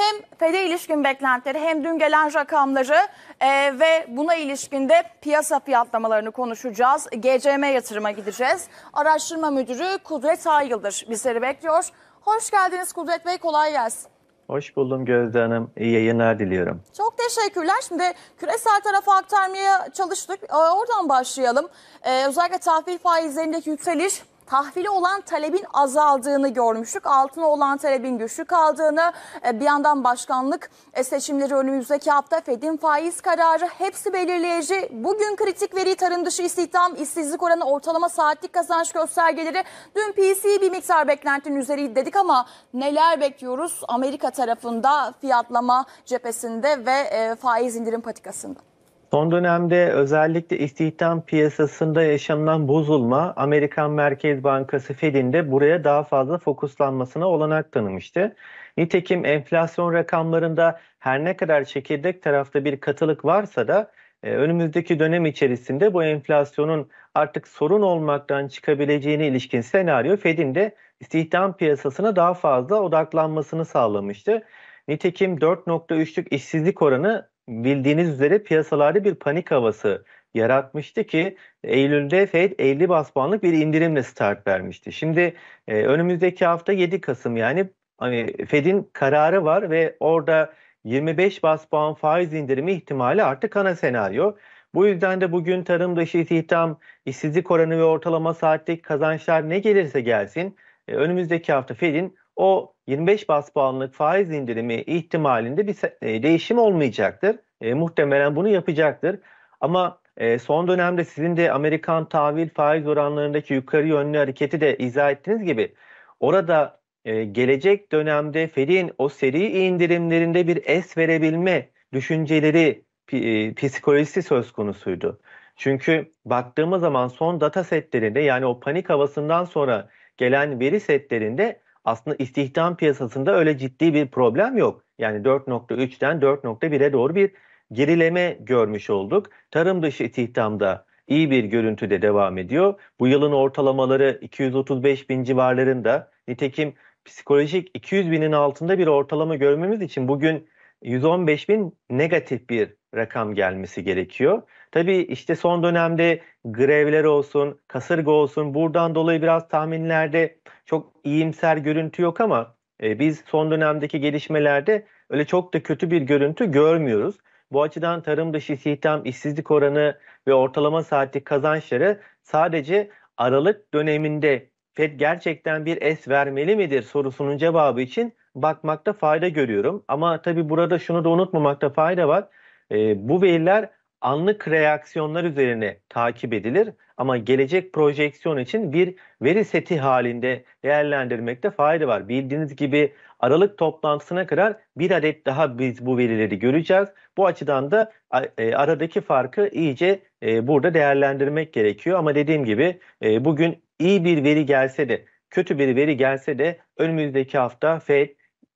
hem FED'e ilişkin beklentileri hem dün gelen rakamları e, ve buna ilişkin de piyasa fiyatlamalarını konuşacağız. GCM yatırıma gideceğiz. Araştırma Müdürü Kudret Aygıldır bizleri bekliyor. Hoş geldiniz Kudret Bey, kolay gelsin. Hoş buldum Gözde Hanım. İyi yayınlar diliyorum. Çok teşekkürler. Şimdi küresel tarafa aktarmaya çalıştık. E, oradan başlayalım. Ee, özellikle tahvil faizlerindeki yükseliş Tahvili olan talebin azaldığını görmüştük. Altına olan talebin güçlü kaldığını e, bir yandan başkanlık e, seçimleri önümüzdeki hafta Fed'in faiz kararı hepsi belirleyici. Bugün kritik veri tarım dışı istihdam, işsizlik oranı, ortalama saatlik kazanç göstergeleri. Dün PC bir miktar beklentinin üzeri dedik ama neler bekliyoruz Amerika tarafında fiyatlama cephesinde ve e, faiz indirim patikasında? Son dönemde özellikle istihdam piyasasında yaşanılan bozulma Amerikan Merkez Bankası Fed'in de buraya daha fazla fokuslanmasına olanak tanımıştı. Nitekim enflasyon rakamlarında her ne kadar çekirdek tarafta bir katılık varsa da e, önümüzdeki dönem içerisinde bu enflasyonun artık sorun olmaktan çıkabileceğine ilişkin senaryo Fed'in de istihdam piyasasına daha fazla odaklanmasını sağlamıştı. Nitekim 4.3'lük işsizlik oranı bildiğiniz üzere piyasalarda bir panik havası yaratmıştı ki Eylül'de Fed 50 bas puanlık bir indirimle start vermişti. Şimdi e, önümüzdeki hafta 7 Kasım yani hani Fed'in kararı var ve orada 25 bas puan faiz indirimi ihtimali artık ana senaryo. Bu yüzden de bugün tarım dışı istihdam, işsizlik oranı ve ortalama saatlik kazançlar ne gelirse gelsin e, önümüzdeki hafta Fed'in o 25 bas puanlık faiz indirimi ihtimalinde bir e, değişim olmayacaktır. E, muhtemelen bunu yapacaktır. Ama e, son dönemde sizin de Amerikan tahvil faiz oranlarındaki yukarı yönlü hareketi de izah ettiğiniz gibi orada e, gelecek dönemde Fed'in o seri indirimlerinde bir es verebilme düşünceleri e, psikolojisi söz konusuydu. Çünkü baktığımız zaman son data setlerinde yani o panik havasından sonra gelen veri setlerinde aslında istihdam piyasasında öyle ciddi bir problem yok. Yani 4.3'ten 4.1'e doğru bir gerileme görmüş olduk. Tarım dışı istihdamda iyi bir görüntü de devam ediyor. Bu yılın ortalamaları 235 bin civarlarında. Nitekim psikolojik 200 binin altında bir ortalama görmemiz için bugün 115 bin negatif bir rakam gelmesi gerekiyor. Tabii işte son dönemde grevler olsun, kasırga olsun buradan dolayı biraz tahminlerde çok iyimser görüntü yok ama e, biz son dönemdeki gelişmelerde öyle çok da kötü bir görüntü görmüyoruz. Bu açıdan tarım dışı istihdam, işsizlik oranı ve ortalama saatlik kazançları sadece Aralık döneminde FED gerçekten bir es vermeli midir sorusunun cevabı için bakmakta fayda görüyorum. Ama tabii burada şunu da unutmamakta fayda var. E, bu veriler anlık reaksiyonlar üzerine takip edilir ama gelecek projeksiyon için bir veri seti halinde değerlendirmekte fayda var. Bildiğiniz gibi Aralık toplantısına kadar bir adet daha biz bu verileri göreceğiz. Bu açıdan da e, aradaki farkı iyice e, burada değerlendirmek gerekiyor. Ama dediğim gibi e, bugün iyi bir veri gelse de kötü bir veri gelse de önümüzdeki hafta FED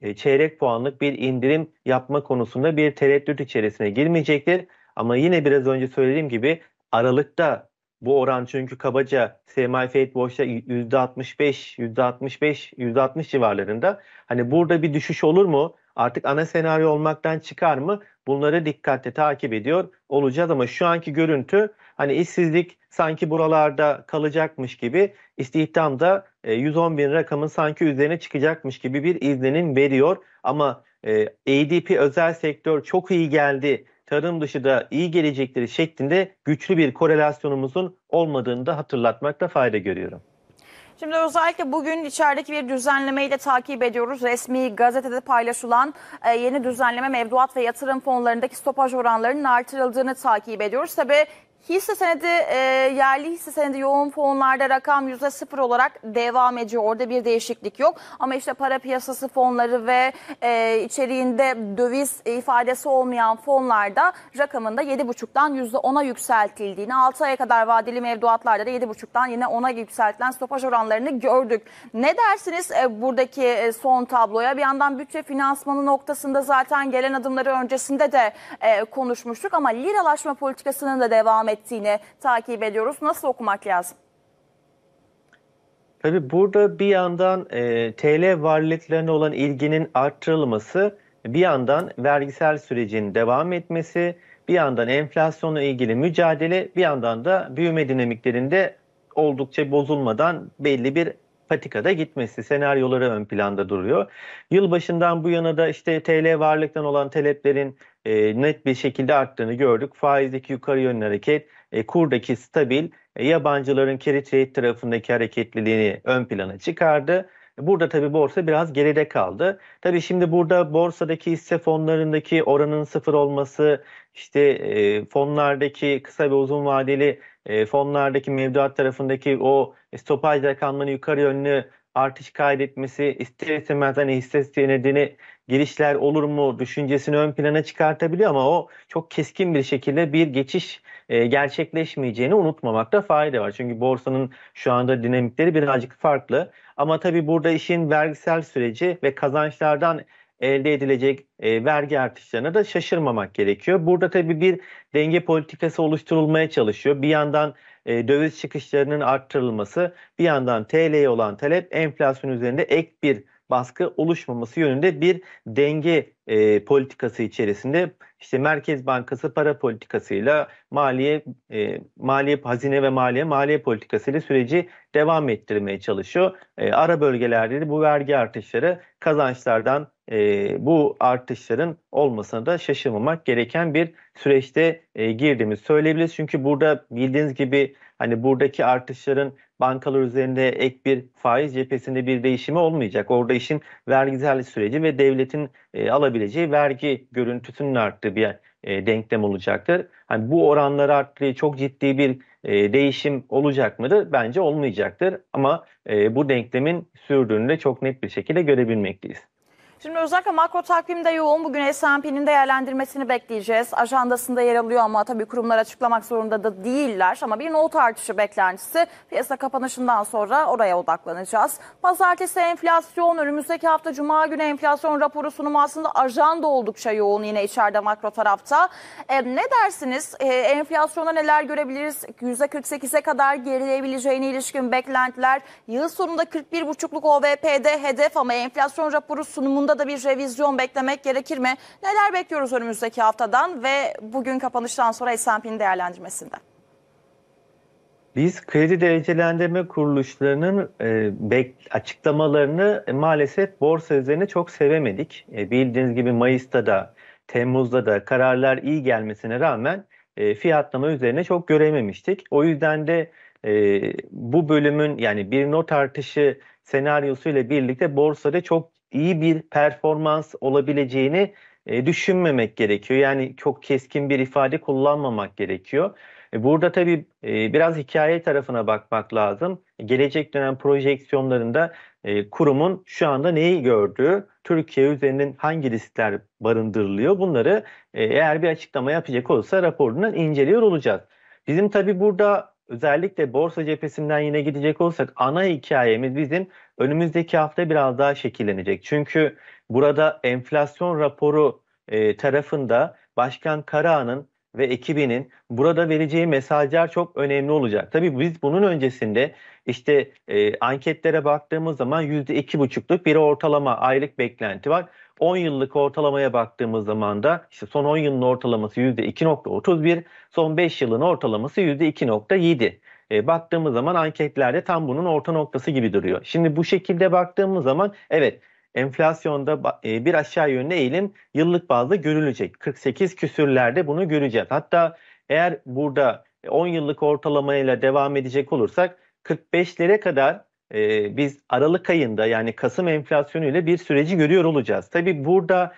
e, çeyrek puanlık bir indirim yapma konusunda bir tereddüt içerisine girmeyecektir. Ama yine biraz önce söylediğim gibi Aralık'ta bu oran çünkü kabaca SMI Fed Watch'ta %65, %65, %60 civarlarında. Hani burada bir düşüş olur mu? Artık ana senaryo olmaktan çıkar mı? Bunları dikkatle takip ediyor olacağız ama şu anki görüntü Hani işsizlik sanki buralarda kalacakmış gibi istihdam da 110 e, bin rakamın sanki üzerine çıkacakmış gibi bir izlenim veriyor. Ama e, ADP özel sektör çok iyi geldi, tarım dışı da iyi gelecekleri şeklinde güçlü bir korelasyonumuzun olmadığını da hatırlatmakta fayda görüyorum. Şimdi özellikle bugün içerideki bir düzenlemeyi de takip ediyoruz. Resmi gazetede paylaşılan e, yeni düzenleme mevduat ve yatırım fonlarındaki stopaj oranlarının artırıldığını takip ediyoruz. Tabii Hisse senedi e, yerli hisse senedi yoğun fonlarda rakam yüzde sıfır olarak devam ediyor. Orada bir değişiklik yok. Ama işte para piyasası fonları ve e, içeriğinde döviz ifadesi olmayan fonlarda rakamında yedi buçuktan yüzde ona yükseltildiğini, altı aya kadar vadeli mevduatlarda da yedi buçuktan yine ona yükseltilen stopaj oranlarını gördük. Ne dersiniz e, buradaki e, son tabloya? Bir yandan bütçe finansmanı noktasında zaten gelen adımları öncesinde de e, konuşmuştuk ama liralaşma politikasının da devam ettiğini takip ediyoruz. Nasıl okumak lazım? Tabii burada bir yandan e, TL varlıklarına olan ilginin arttırılması, bir yandan vergisel sürecin devam etmesi, bir yandan enflasyonla ilgili mücadele, bir yandan da büyüme dinamiklerinde oldukça bozulmadan belli bir patikada gitmesi senaryoları ön planda duruyor. Yılbaşından bu yana da işte TL varlıktan olan taleplerin e, net bir şekilde arttığını gördük. Faizdeki yukarı yönlü hareket, e, kurdaki stabil, e, yabancıların carry trade tarafındaki hareketliliğini ön plana çıkardı. Burada tabii borsa biraz geride kaldı. Tabii şimdi burada borsadaki hisse fonlarındaki oranın sıfır olması, işte e, fonlardaki kısa ve uzun vadeli e, fonlardaki mevduat tarafındaki o stopaj rakamlarını yukarı yönlü artış kaydetmesi ister istemez hani hisse senedini girişler olur mu düşüncesini ön plana çıkartabiliyor ama o çok keskin bir şekilde bir geçiş e, gerçekleşmeyeceğini unutmamakta fayda var. Çünkü borsanın şu anda dinamikleri birazcık farklı. Ama tabii burada işin vergisel süreci ve kazançlardan elde edilecek e, vergi artışlarına da şaşırmamak gerekiyor. Burada tabii bir denge politikası oluşturulmaya çalışıyor. Bir yandan e, döviz çıkışlarının arttırılması, bir yandan TL'ye olan talep enflasyon üzerinde ek bir baskı oluşmaması yönünde bir denge e, politikası içerisinde işte Merkez Bankası para politikasıyla maliye e, maliye hazine ve maliye maliye politikasıyla süreci devam ettirmeye çalışıyor. E, ara bölgelerde de bu vergi artışları kazançlardan e, bu artışların olmasına da şaşırmamak gereken bir süreçte e, girdiğimiz söyleyebiliriz. Çünkü burada bildiğiniz gibi hani buradaki artışların bankalar üzerinde ek bir faiz cephesinde bir değişimi olmayacak. Orada işin vergisel süreci ve devletin e, alabileceği vergi görüntüsünün arttığı bir e, denklem olacaktır. Hani bu oranları arttığı çok ciddi bir e, değişim olacak mıdır? Bence olmayacaktır. Ama e, bu denklemin sürdüğünü de çok net bir şekilde görebilmekteyiz. Şimdi özellikle makro takvimde yoğun. Bugün S&P'nin değerlendirmesini bekleyeceğiz. Ajandasında yer alıyor ama tabii kurumlar açıklamak zorunda da değiller. Ama bir not artışı beklentisi piyasa kapanışından sonra oraya odaklanacağız. Pazartesi enflasyon, önümüzdeki hafta Cuma günü enflasyon raporu sunumu aslında ajanda oldukça yoğun yine içeride makro tarafta. E, ne dersiniz? E, enflasyona neler görebiliriz? %48'e kadar gerileyebileceğine ilişkin beklentiler. Yıl sonunda 41,5'luk OVP'de hedef ama enflasyon raporu sunumunda Burada da bir revizyon beklemek gerekir mi? Neler bekliyoruz önümüzdeki haftadan ve bugün kapanıştan sonra S&P'nin değerlendirmesinde. Biz kredi derecelendirme kuruluşlarının e, bek, açıklamalarını e, maalesef borsa üzerine çok sevemedik. E, bildiğiniz gibi Mayıs'ta da Temmuz'da da kararlar iyi gelmesine rağmen e, fiyatlama üzerine çok görememiştik. O yüzden de e, bu bölümün yani bir not artışı senaryosu ile birlikte borsada çok iyi bir performans olabileceğini e, düşünmemek gerekiyor. Yani çok keskin bir ifade kullanmamak gerekiyor. E, burada tabii e, biraz hikaye tarafına bakmak lazım. Gelecek dönem projeksiyonlarında e, kurumun şu anda neyi gördüğü, Türkiye üzerinin hangi riskler barındırılıyor bunları e, eğer bir açıklama yapacak olursa raporundan inceliyor olacağız. Bizim tabii burada özellikle borsa cephesinden yine gidecek olsak ana hikayemiz bizim önümüzdeki hafta biraz daha şekillenecek. Çünkü burada enflasyon raporu e, tarafında Başkan Karahan'ın ve ekibinin burada vereceği mesajlar çok önemli olacak. Tabii biz bunun öncesinde işte e, anketlere baktığımız zaman yüzde iki %2,5'luk bir ortalama aylık beklenti var. 10 yıllık ortalamaya baktığımız zaman da işte son 10 yılın ortalaması %2.31, son 5 yılın ortalaması %2.7. E, baktığımız zaman anketlerde tam bunun orta noktası gibi duruyor. Şimdi bu şekilde baktığımız zaman evet enflasyonda e, bir aşağı yönlü eğilim yıllık bazda görülecek. 48 küsürlerde bunu göreceğiz. Hatta eğer burada 10 yıllık ortalamayla devam edecek olursak 45'lere kadar e, biz Aralık ayında yani Kasım enflasyonu ile bir süreci görüyor olacağız. Tabi burada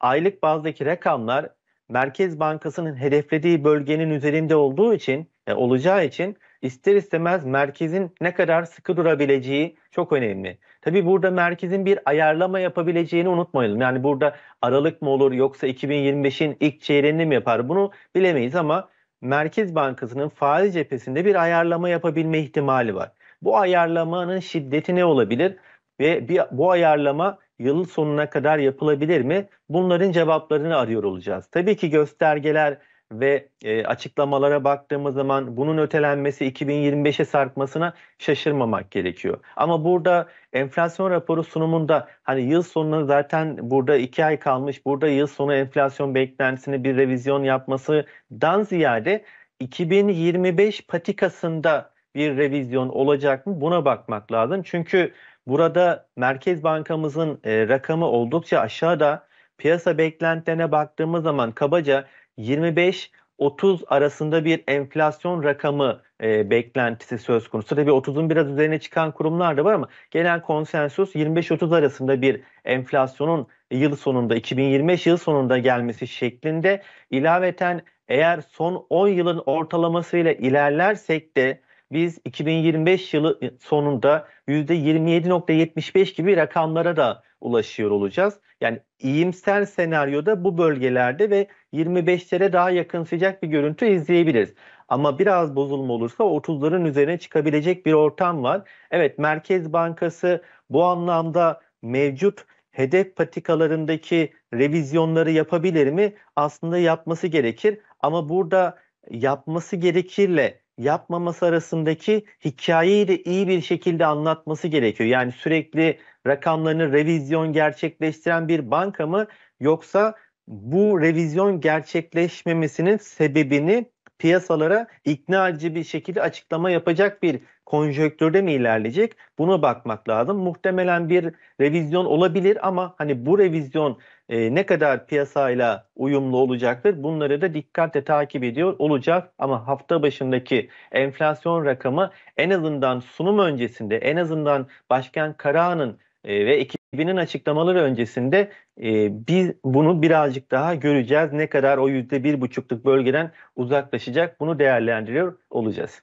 aylık bazdaki rakamlar Merkez Bankası'nın hedeflediği bölgenin üzerinde olduğu için e, olacağı için ister istemez merkezin ne kadar sıkı durabileceği çok önemli. Tabi burada merkezin bir ayarlama yapabileceğini unutmayalım. Yani burada Aralık mı olur yoksa 2025'in ilk çeyreğini mi yapar bunu bilemeyiz ama Merkez Bankası'nın faiz cephesinde bir ayarlama yapabilme ihtimali var. Bu ayarlamanın şiddeti ne olabilir? Ve bir, bu ayarlama yıl sonuna kadar yapılabilir mi? Bunların cevaplarını arıyor olacağız. Tabii ki göstergeler ve e, açıklamalara baktığımız zaman bunun ötelenmesi 2025'e sarkmasına şaşırmamak gerekiyor. Ama burada enflasyon raporu sunumunda hani yıl sonuna zaten burada 2 ay kalmış burada yıl sonu enflasyon beklentisini bir revizyon yapmasından ziyade 2025 patikasında bir revizyon olacak mı buna bakmak lazım. Çünkü burada Merkez Bankamızın e, rakamı oldukça aşağıda piyasa beklentilerine baktığımız zaman kabaca 25 30 arasında bir enflasyon rakamı e, beklentisi söz konusu. Tabii 30'un biraz üzerine çıkan kurumlar da var ama genel konsensus 25-30 arasında bir enflasyonun yıl sonunda 2025 yıl sonunda gelmesi şeklinde ilaveten eğer son 10 yılın ortalamasıyla ilerlersek de biz 2025 yılı sonunda %27.75 gibi rakamlara da ulaşıyor olacağız. Yani iyimser senaryoda bu bölgelerde ve 25'lere daha yakın sıcak bir görüntü izleyebiliriz. Ama biraz bozulma olursa 30'ların üzerine çıkabilecek bir ortam var. Evet Merkez Bankası bu anlamda mevcut hedef patikalarındaki revizyonları yapabilir mi? Aslında yapması gerekir ama burada yapması gerekirle yapmaması arasındaki hikayeyi de iyi bir şekilde anlatması gerekiyor. Yani sürekli rakamlarını revizyon gerçekleştiren bir banka mı yoksa bu revizyon gerçekleşmemesinin sebebini piyasalara ikna edici bir şekilde açıklama yapacak bir konjöktürde mi ilerleyecek? Buna bakmak lazım. Muhtemelen bir revizyon olabilir ama hani bu revizyon e, ne kadar piyasayla uyumlu olacaktır? Bunları da dikkatle takip ediyor olacak ama hafta başındaki enflasyon rakamı en azından sunum öncesinde en azından Başkan Karahan'ın e, ve ekip Bi'nin açıklamaları öncesinde e, biz bunu birazcık daha göreceğiz. Ne kadar o yüzde bir buçukluk bölgeden uzaklaşacak bunu değerlendiriyor olacağız.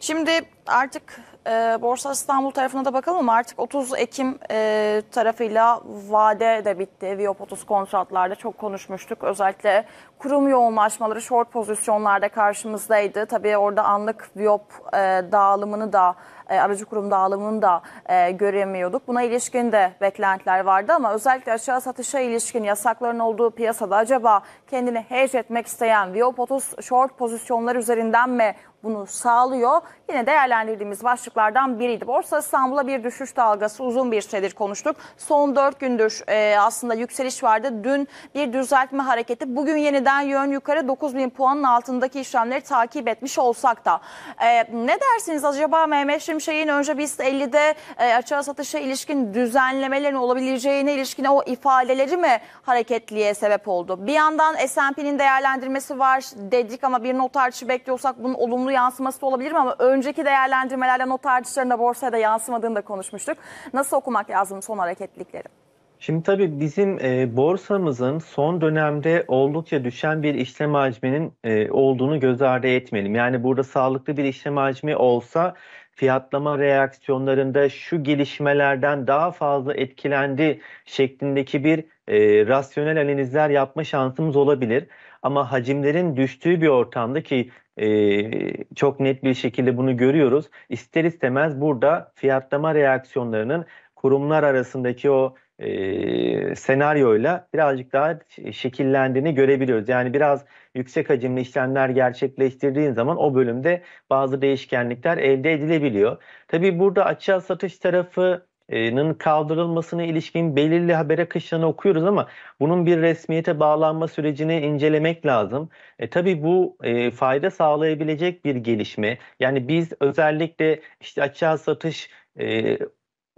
Şimdi artık e, Borsa İstanbul tarafına da bakalım ama artık 30 Ekim e, tarafıyla vade de bitti. Viyop 30 kontratlarda çok konuşmuştuk. Özellikle kurum yoğunlaşmaları short pozisyonlarda karşımızdaydı. Tabii orada anlık Viyop e, dağılımını da e, aracı kurum dağılımını da e, göremiyorduk. Buna ilişkin de beklentiler vardı ama özellikle aşağı satışa ilişkin yasakların olduğu piyasada acaba kendini hedge etmek isteyen Viop short pozisyonlar üzerinden mi bunu sağlıyor. Yine değerlendirdiğimiz başlıklardan biriydi. Borsa İstanbul'a bir düşüş dalgası uzun bir süredir konuştuk. Son 4 gündür e, aslında yükseliş vardı. Dün bir düzeltme hareketi. Bugün yeniden yön yukarı 9000 puanın altındaki işlemleri takip etmiş olsak da. E, ne dersiniz acaba Mehmet Şimşek'in önce biz 50'de e, açığa satışa ilişkin düzenlemelerin olabileceğine ilişkin o ifadeleri mi hareketliye sebep oldu? Bir yandan S&P'nin değerlendirmesi var dedik ama bir not artışı bekliyorsak bunun olumlu yansıması olabilir mi? Ama önceki değerlendirmelerle not artışlarında borsaya da yansımadığını da konuşmuştuk. Nasıl okumak lazım son hareketlilikleri? Şimdi tabii bizim e, borsamızın son dönemde oldukça düşen bir işlem hacminin e, olduğunu göz ardı etmeliyim. Yani burada sağlıklı bir işlem hacmi olsa fiyatlama reaksiyonlarında şu gelişmelerden daha fazla etkilendi şeklindeki bir e, rasyonel analizler yapma şansımız olabilir. Ama hacimlerin düştüğü bir ortamda ki e, çok net bir şekilde bunu görüyoruz. İster istemez burada fiyatlama reaksiyonlarının kurumlar arasındaki o e, senaryoyla birazcık daha şekillendiğini görebiliyoruz. Yani biraz yüksek hacimli işlemler gerçekleştirdiğin zaman o bölümde bazı değişkenlikler elde edilebiliyor. Tabii burada açığa satış tarafı nın kaldırılmasına ilişkin belirli haber akışlarını okuyoruz ama bunun bir resmiyete bağlanma sürecini incelemek lazım. E, tabii bu e, fayda sağlayabilecek bir gelişme. Yani biz özellikle işte açığa satış e,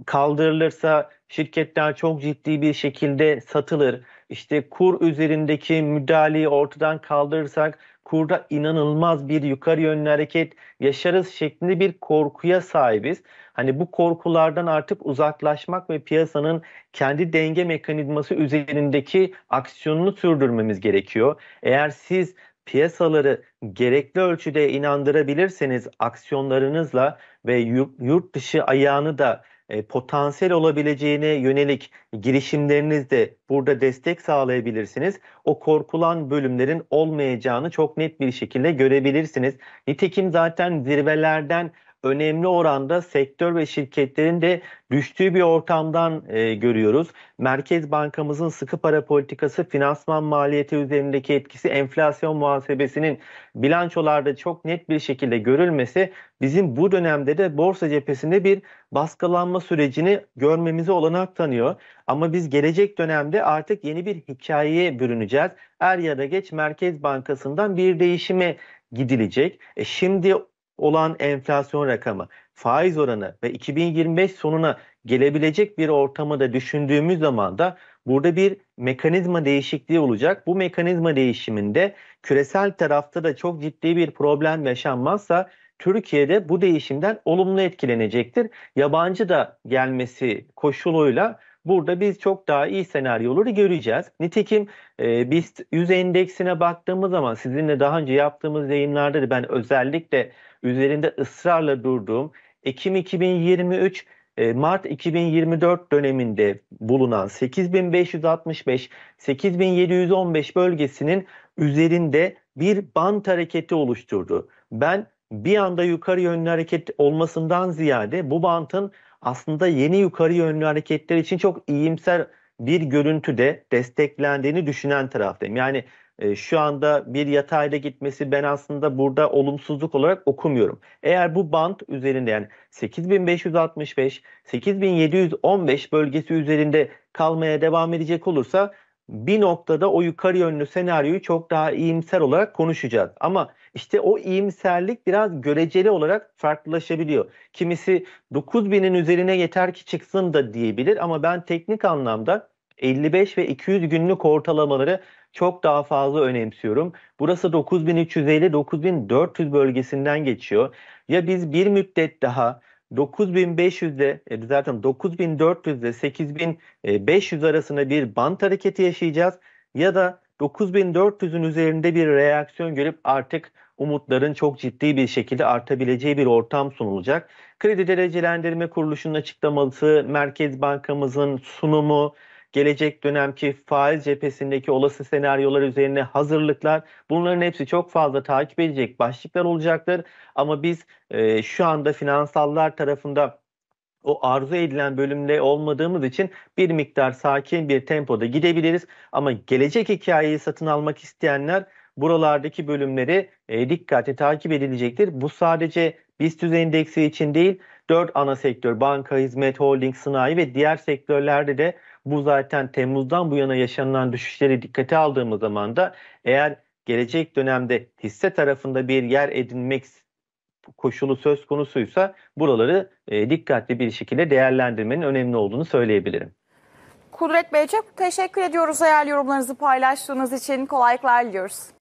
kaldırılırsa şirketler çok ciddi bir şekilde satılır. İşte kur üzerindeki müdahaleyi ortadan kaldırırsak kurda inanılmaz bir yukarı yönlü hareket yaşarız şeklinde bir korkuya sahibiz. Hani bu korkulardan artık uzaklaşmak ve piyasanın kendi denge mekanizması üzerindeki aksiyonunu sürdürmemiz gerekiyor. Eğer siz piyasaları gerekli ölçüde inandırabilirseniz aksiyonlarınızla ve yurt dışı ayağını da e, potansiyel olabileceğine yönelik girişimlerinizde burada destek sağlayabilirsiniz. O korkulan bölümlerin olmayacağını çok net bir şekilde görebilirsiniz. Nitekim zaten zirvelerden önemli oranda sektör ve şirketlerin de düştüğü bir ortamdan e, görüyoruz. Merkez Bankamızın sıkı para politikası finansman maliyeti üzerindeki etkisi enflasyon muhasebesinin bilançolarda çok net bir şekilde görülmesi bizim bu dönemde de borsa cephesinde bir baskılanma sürecini görmemize olanak tanıyor. Ama biz gelecek dönemde artık yeni bir hikayeye bürüneceğiz. Er ya da geç Merkez Bankası'ndan bir değişime gidilecek. E şimdi olan enflasyon rakamı, faiz oranı ve 2025 sonuna gelebilecek bir ortamı da düşündüğümüz zaman da burada bir mekanizma değişikliği olacak. Bu mekanizma değişiminde küresel tarafta da çok ciddi bir problem yaşanmazsa Türkiye'de bu değişimden olumlu etkilenecektir. Yabancı da gelmesi koşuluyla Burada biz çok daha iyi senaryoları göreceğiz. Nitekim e, BIST 100 endeksine baktığımız zaman sizinle daha önce yaptığımız yayınlarda da ben özellikle üzerinde ısrarla durduğum Ekim 2023 e, Mart 2024 döneminde bulunan 8565 8715 bölgesinin üzerinde bir bant hareketi oluşturdu. Ben bir anda yukarı yönlü hareket olmasından ziyade bu bantın aslında yeni yukarı yönlü hareketler için çok iyimser bir görüntüde desteklendiğini düşünen taraftayım. Yani e, şu anda bir yatayda gitmesi ben aslında burada olumsuzluk olarak okumuyorum. Eğer bu band üzerinde yani 8565 8715 bölgesi üzerinde kalmaya devam edecek olursa bir noktada o yukarı yönlü senaryoyu çok daha iyimser olarak konuşacağız. Ama işte o iyimserlik biraz göreceli olarak farklılaşabiliyor. Kimisi 9000'in üzerine yeter ki çıksın da diyebilir ama ben teknik anlamda 55 ve 200 günlük ortalamaları çok daha fazla önemsiyorum. Burası 9350-9400 bölgesinden geçiyor. Ya biz bir müddet daha 9500 ile e, 9400 ile 8500 arasında bir bant hareketi yaşayacağız ya da 9400'ün üzerinde bir reaksiyon görüp artık umutların çok ciddi bir şekilde artabileceği bir ortam sunulacak. Kredi derecelendirme kuruluşunun açıklaması, Merkez Bankamızın sunumu, gelecek dönemki faiz cephesindeki olası senaryolar üzerine hazırlıklar bunların hepsi çok fazla takip edecek başlıklar olacaktır. Ama biz e, şu anda finansallar tarafında o arzu edilen bölümde olmadığımız için bir miktar sakin bir tempoda gidebiliriz. Ama gelecek hikayeyi satın almak isteyenler buralardaki bölümleri e, dikkatli takip edilecektir. Bu sadece BIST endeksi için değil 4 ana sektör banka, hizmet, holding, sanayi ve diğer sektörlerde de bu zaten Temmuz'dan bu yana yaşanılan düşüşleri dikkate aldığımız zaman da eğer gelecek dönemde hisse tarafında bir yer edinmek koşulu söz konusuysa buraları e, dikkatli bir şekilde değerlendirmenin önemli olduğunu söyleyebilirim. Kudret Bey çok teşekkür ediyoruz değerli yorumlarınızı paylaştığınız için. Kolaylıklar diliyoruz.